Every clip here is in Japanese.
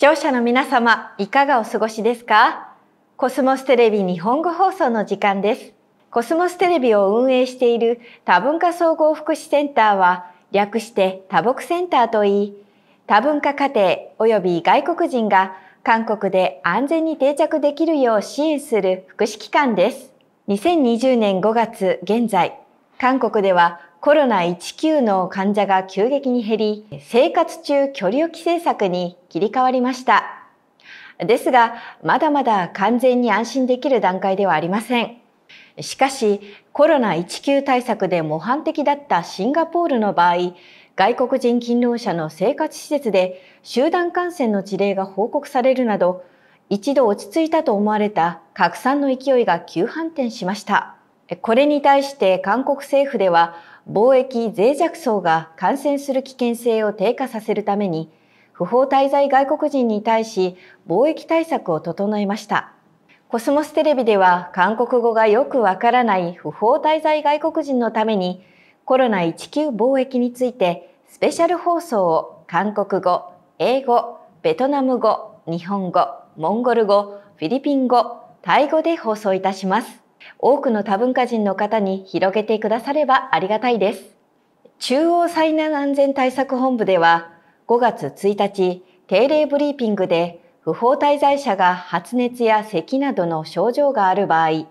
聴者の皆様、いかがお過ごしですかコスモステレビ日本語放送の時間です。コスモステレビを運営している多文化総合福祉センターは、略して多木センターといい、多文化家庭及び外国人が韓国で安全に定着できるよう支援する福祉機関です。2020年5月現在、韓国ではコロナ19の患者が急激に減り、生活中距離置き政策に切り替わりました。ですが、まだまだ完全に安心できる段階ではありません。しかし、コロナ19対策で模範的だったシンガポールの場合、外国人勤労者の生活施設で集団感染の事例が報告されるなど、一度落ち着いたと思われた拡散の勢いが急反転しました。これに対して韓国政府では、貿易脆弱層が感染する危険性を低下させるために、不法滞在外国人に対し貿易対策を整えました。コスモステレビでは韓国語がよくわからない不法滞在外国人のためにコロナ1級貿易についてスペシャル放送を韓国語、英語、ベトナム語、日本語、モンゴル語、フィリピン語、タイ語で放送いたします。多くの多文化人の方に広げてくださればありがたいです中央災難安全対策本部では5月1日定例ブリーピングで不法滞在者が発熱や咳などの症状がある場合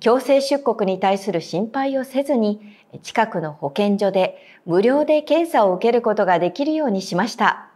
強制出国に対する心配をせずに近くの保健所で無料で検査を受けることができるようにしました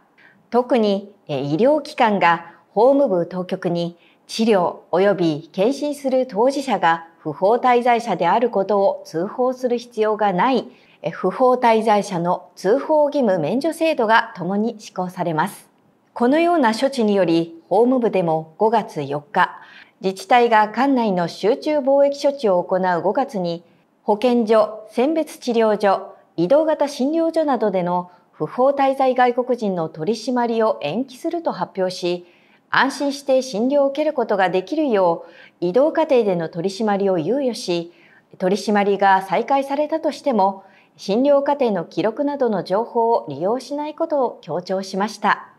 特に医療機関が法務部当局に治療及び検診する当事者が不法滞在者であることを通報する必要がない不法滞在者の通報義務免除制度がともに施行されます。このような処置により、法務部でも5月4日、自治体が管内の集中貿易処置を行う5月に、保健所、選別治療所、移動型診療所などでの不法滞在外国人の取り締まりを延期すると発表し、安心して診療を受けることができるよう、移動過程での取り締まりを猶予し、取り締まりが再開されたとしても、診療過程の記録などの情報を利用しないことを強調しました。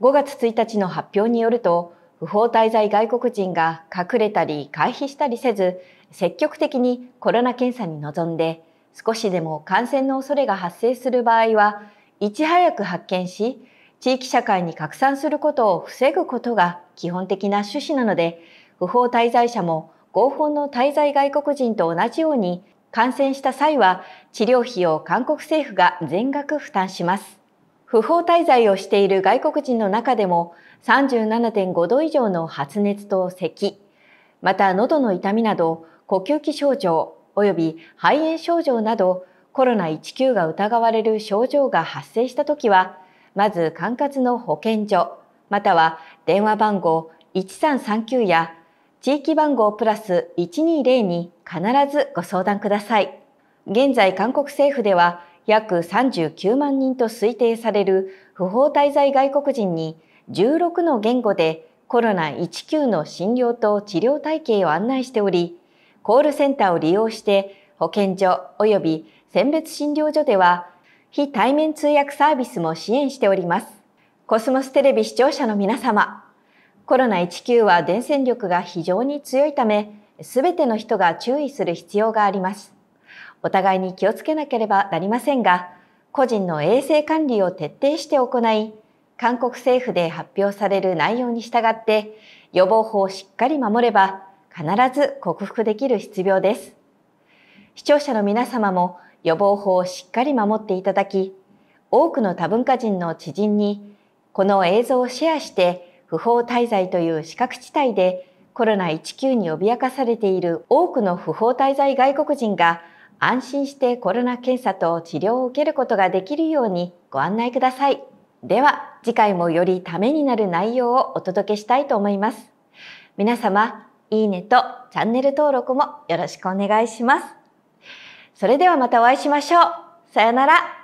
5月1日の発表によると、不法滞在外国人が隠れたり回避したりせず、積極的にコロナ検査に臨んで、少しでも感染の恐れが発生する場合は、いち早く発見し、地域社会に拡散することを防ぐことが基本的な趣旨なので、不法滞在者も合法の滞在外国人と同じように感染した際は治療費を韓国政府が全額負担します。不法滞在をしている外国人の中でも37.5度以上の発熱と咳、また喉の痛みなど呼吸器症状及び肺炎症状などコロナ19が疑われる症状が発生したときはまず管轄の保健所、または電話番号1339や地域番号プラス120に必ずご相談ください。現在韓国政府では約39万人と推定される不法滞在外国人に16の言語でコロナ19の診療と治療体系を案内しており、コールセンターを利用して保健所及び選別診療所では非対面通訳サービスも支援しております。コスモステレビ視聴者の皆様、コロナ19は伝染力が非常に強いため、すべての人が注意する必要があります。お互いに気をつけなければなりませんが、個人の衛生管理を徹底して行い、韓国政府で発表される内容に従って、予防法をしっかり守れば、必ず克服できる必要です。視聴者の皆様も予防法をしっかり守っていただき、多くの多文化人の知人に、この映像をシェアして、不法滞在という資格地帯でコロナ19に脅かされている多くの不法滞在外国人が安心してコロナ検査と治療を受けることができるようにご案内ください。では次回もよりためになる内容をお届けしたいと思います。皆様、いいねとチャンネル登録もよろしくお願いします。それではまたお会いしましょう。さよなら。